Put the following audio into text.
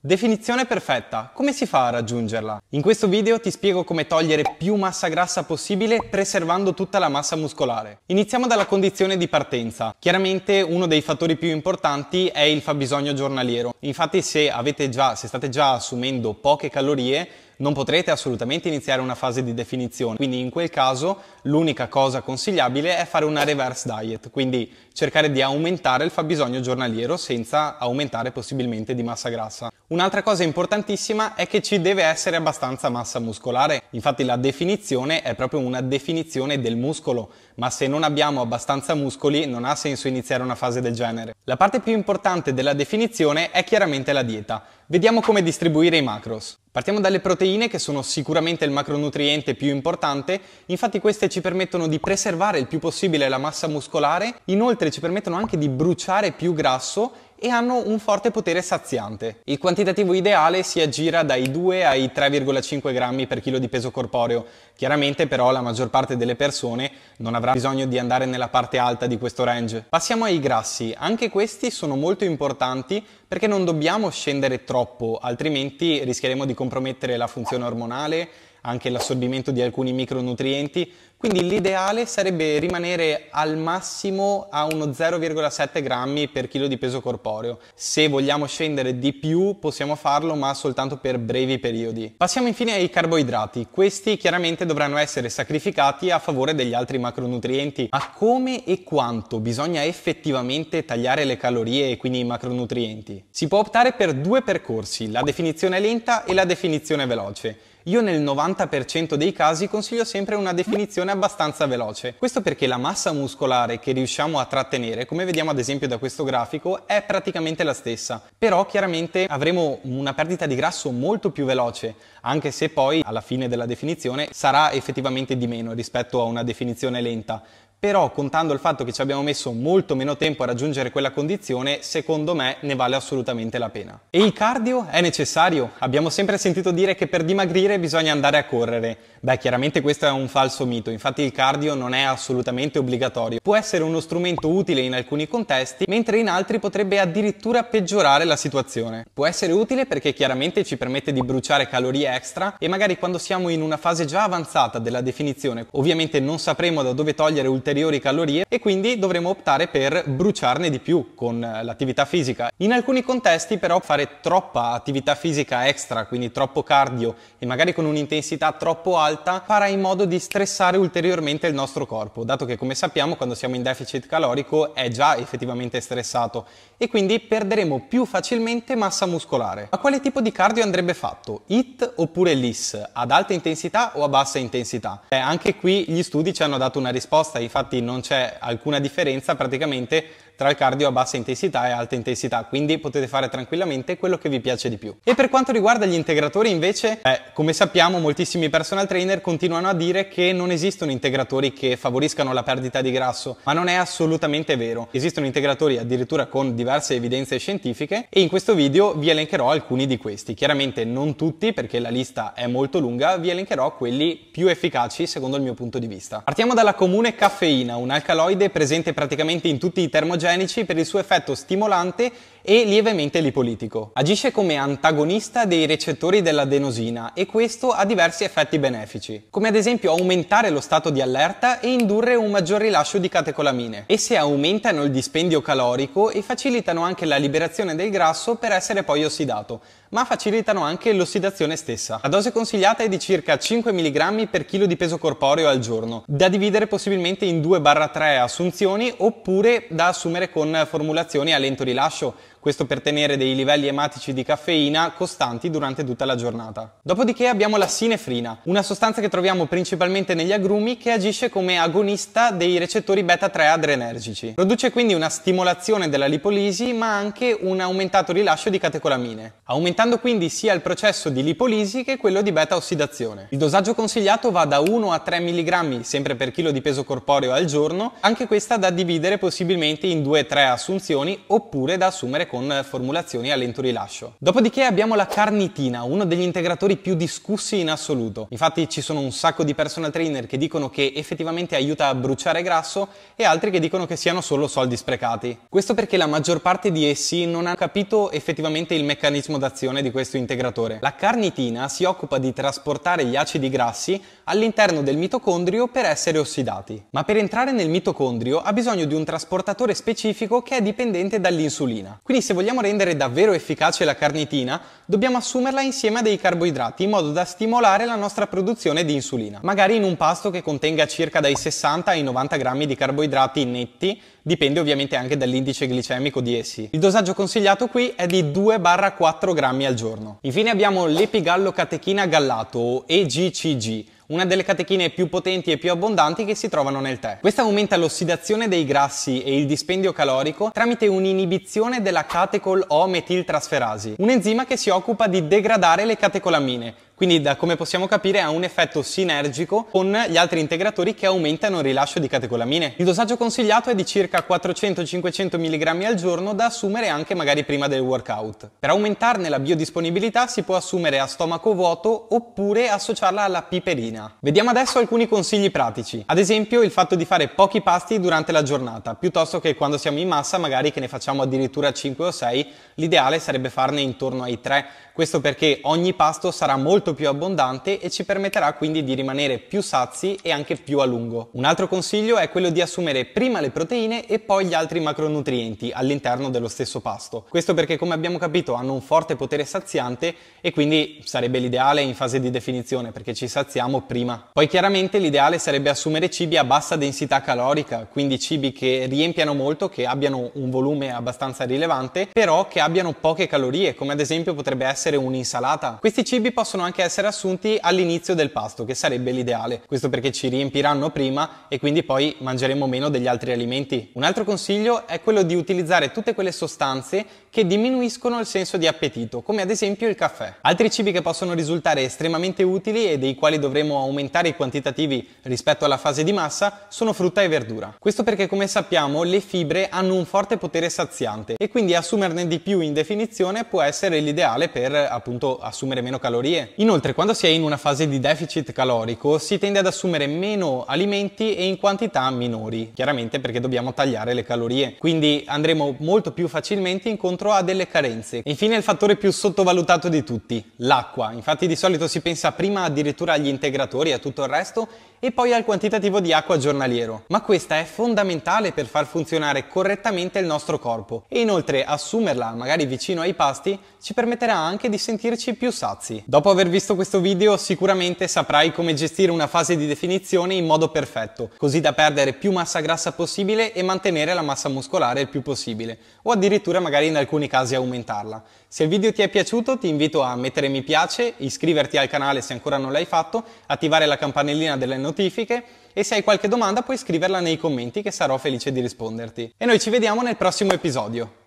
Definizione perfetta, come si fa a raggiungerla? In questo video ti spiego come togliere più massa grassa possibile preservando tutta la massa muscolare. Iniziamo dalla condizione di partenza. Chiaramente uno dei fattori più importanti è il fabbisogno giornaliero. Infatti se, già, se state già assumendo poche calorie, non potrete assolutamente iniziare una fase di definizione. Quindi in quel caso l'unica cosa consigliabile è fare una reverse diet, quindi cercare di aumentare il fabbisogno giornaliero senza aumentare possibilmente di massa grassa. Un'altra cosa importantissima è che ci deve essere abbastanza massa muscolare, infatti la definizione è proprio una definizione del muscolo, ma se non abbiamo abbastanza muscoli non ha senso iniziare una fase del genere. La parte più importante della definizione è chiaramente la dieta. Vediamo come distribuire i macros. Partiamo dalle proteine che sono sicuramente il macronutriente più importante, infatti queste ci permettono di preservare il più possibile la massa muscolare, inoltre ci permettono anche di bruciare più grasso e hanno un forte potere saziante. Il quantitativo ideale si aggira dai 2 ai 3,5 grammi per chilo di peso corporeo. Chiaramente però la maggior parte delle persone non avrà bisogno di andare nella parte alta di questo range. Passiamo ai grassi, anche questi sono molto importanti perché non dobbiamo scendere troppo, altrimenti rischieremo di compromettere la funzione ormonale, anche l'assorbimento di alcuni micronutrienti, quindi l'ideale sarebbe rimanere al massimo a uno 0,7 grammi per chilo di peso corporeo. Se vogliamo scendere di più possiamo farlo ma soltanto per brevi periodi. Passiamo infine ai carboidrati, questi chiaramente dovranno essere sacrificati a favore degli altri macronutrienti, ma come e quanto bisogna effettivamente tagliare le calorie e quindi i macronutrienti? Si può optare per due percorsi, la definizione lenta e la definizione veloce. Io nel 90% dei casi consiglio sempre una definizione abbastanza veloce. Questo perché la massa muscolare che riusciamo a trattenere, come vediamo ad esempio da questo grafico, è praticamente la stessa. Però chiaramente avremo una perdita di grasso molto più veloce, anche se poi alla fine della definizione sarà effettivamente di meno rispetto a una definizione lenta però contando il fatto che ci abbiamo messo molto meno tempo a raggiungere quella condizione, secondo me ne vale assolutamente la pena. E il cardio è necessario? Abbiamo sempre sentito dire che per dimagrire bisogna andare a correre. Beh, chiaramente questo è un falso mito, infatti il cardio non è assolutamente obbligatorio. Può essere uno strumento utile in alcuni contesti, mentre in altri potrebbe addirittura peggiorare la situazione. Può essere utile perché chiaramente ci permette di bruciare calorie extra e magari quando siamo in una fase già avanzata della definizione, ovviamente non sapremo da dove togliere ulteriormente ulteriori calorie e quindi dovremo optare per bruciarne di più con eh, l'attività fisica. In alcuni contesti però fare troppa attività fisica extra, quindi troppo cardio e magari con un'intensità troppo alta, farà in modo di stressare ulteriormente il nostro corpo, dato che come sappiamo quando siamo in deficit calorico è già effettivamente stressato e quindi perderemo più facilmente massa muscolare. Ma quale tipo di cardio andrebbe fatto? HIT oppure LIS? Ad alta intensità o a bassa intensità? Beh, anche qui gli studi ci hanno dato una risposta, infatti infatti non c'è alcuna differenza praticamente tra il cardio a bassa intensità e alta intensità, quindi potete fare tranquillamente quello che vi piace di più. E per quanto riguarda gli integratori invece, eh, come sappiamo moltissimi personal trainer continuano a dire che non esistono integratori che favoriscano la perdita di grasso, ma non è assolutamente vero. Esistono integratori addirittura con diverse evidenze scientifiche e in questo video vi elencherò alcuni di questi. Chiaramente non tutti perché la lista è molto lunga, vi elencherò quelli più efficaci secondo il mio punto di vista. Partiamo dalla comune caffeina, un alcaloide presente praticamente in tutti i termogeni allergenici per il suo effetto stimolante e lievemente lipolitico. Agisce come antagonista dei recettori dell'adenosina e questo ha diversi effetti benefici, come ad esempio aumentare lo stato di allerta e indurre un maggior rilascio di catecolamine. Esse aumentano il dispendio calorico e facilitano anche la liberazione del grasso per essere poi ossidato, ma facilitano anche l'ossidazione stessa. La dose consigliata è di circa 5 mg per chilo di peso corporeo al giorno, da dividere possibilmente in 2-3 assunzioni oppure da assumere con formulazioni a lento rilascio questo per tenere dei livelli ematici di caffeina costanti durante tutta la giornata. Dopodiché abbiamo la sinefrina, una sostanza che troviamo principalmente negli agrumi che agisce come agonista dei recettori beta 3 adrenergici. Produce quindi una stimolazione della lipolisi ma anche un aumentato rilascio di catecolamine, aumentando quindi sia il processo di lipolisi che quello di beta ossidazione. Il dosaggio consigliato va da 1 a 3 mg sempre per chilo di peso corporeo al giorno, anche questa da dividere possibilmente in 2-3 assunzioni oppure da assumere con formulazioni a lento rilascio. Dopodiché abbiamo la carnitina, uno degli integratori più discussi in assoluto. Infatti ci sono un sacco di personal trainer che dicono che effettivamente aiuta a bruciare grasso e altri che dicono che siano solo soldi sprecati. Questo perché la maggior parte di essi non ha capito effettivamente il meccanismo d'azione di questo integratore. La carnitina si occupa di trasportare gli acidi grassi all'interno del mitocondrio per essere ossidati. Ma per entrare nel mitocondrio ha bisogno di un trasportatore specifico che è dipendente dall'insulina. Quindi quindi se vogliamo rendere davvero efficace la carnitina, dobbiamo assumerla insieme a dei carboidrati in modo da stimolare la nostra produzione di insulina, magari in un pasto che contenga circa dai 60 ai 90 grammi di carboidrati netti, dipende ovviamente anche dall'indice glicemico di essi. Il dosaggio consigliato qui è di 2-4 grammi al giorno. Infine abbiamo l'epigallocatechina gallato o EGCG una delle catechine più potenti e più abbondanti che si trovano nel tè. Questa aumenta l'ossidazione dei grassi e il dispendio calorico tramite un'inibizione della catecol O-metiltrasferasi, un enzima che si occupa di degradare le catecolamine, quindi da come possiamo capire ha un effetto sinergico con gli altri integratori che aumentano il rilascio di catecolamine. Il dosaggio consigliato è di circa 400-500 mg al giorno da assumere anche magari prima del workout. Per aumentarne la biodisponibilità si può assumere a stomaco vuoto oppure associarla alla piperina. Vediamo adesso alcuni consigli pratici. Ad esempio il fatto di fare pochi pasti durante la giornata, piuttosto che quando siamo in massa magari che ne facciamo addirittura 5 o 6, l'ideale sarebbe farne intorno ai 3. Questo perché ogni pasto sarà molto molto più abbondante e ci permetterà quindi di rimanere più sazi e anche più a lungo. Un altro consiglio è quello di assumere prima le proteine e poi gli altri macronutrienti all'interno dello stesso pasto. Questo perché come abbiamo capito hanno un forte potere saziante e quindi sarebbe l'ideale in fase di definizione perché ci saziamo prima. Poi chiaramente l'ideale sarebbe assumere cibi a bassa densità calorica, quindi cibi che riempiano molto, che abbiano un volume abbastanza rilevante, però che abbiano poche calorie, come ad esempio potrebbe essere un'insalata. Questi cibi possono anche anche essere assunti all'inizio del pasto, che sarebbe l'ideale. Questo perché ci riempiranno prima e quindi poi mangeremo meno degli altri alimenti. Un altro consiglio è quello di utilizzare tutte quelle sostanze che diminuiscono il senso di appetito, come ad esempio il caffè. Altri cibi che possono risultare estremamente utili e dei quali dovremo aumentare i quantitativi rispetto alla fase di massa sono frutta e verdura. Questo perché come sappiamo le fibre hanno un forte potere saziante e quindi assumerne di più in definizione può essere l'ideale per appunto assumere meno calorie. In Inoltre, quando si è in una fase di deficit calorico, si tende ad assumere meno alimenti e in quantità minori, chiaramente perché dobbiamo tagliare le calorie, quindi andremo molto più facilmente incontro a delle carenze. E infine il fattore più sottovalutato di tutti, l'acqua. Infatti di solito si pensa prima addirittura agli integratori e a tutto il resto e poi al quantitativo di acqua giornaliero, ma questa è fondamentale per far funzionare correttamente il nostro corpo e inoltre assumerla magari vicino ai pasti ci permetterà anche di sentirci più sazi. Dopo aver visto visto questo video sicuramente saprai come gestire una fase di definizione in modo perfetto, così da perdere più massa grassa possibile e mantenere la massa muscolare il più possibile, o addirittura magari in alcuni casi aumentarla. Se il video ti è piaciuto ti invito a mettere mi piace, iscriverti al canale se ancora non l'hai fatto, attivare la campanellina delle notifiche e se hai qualche domanda puoi scriverla nei commenti che sarò felice di risponderti. E noi ci vediamo nel prossimo episodio.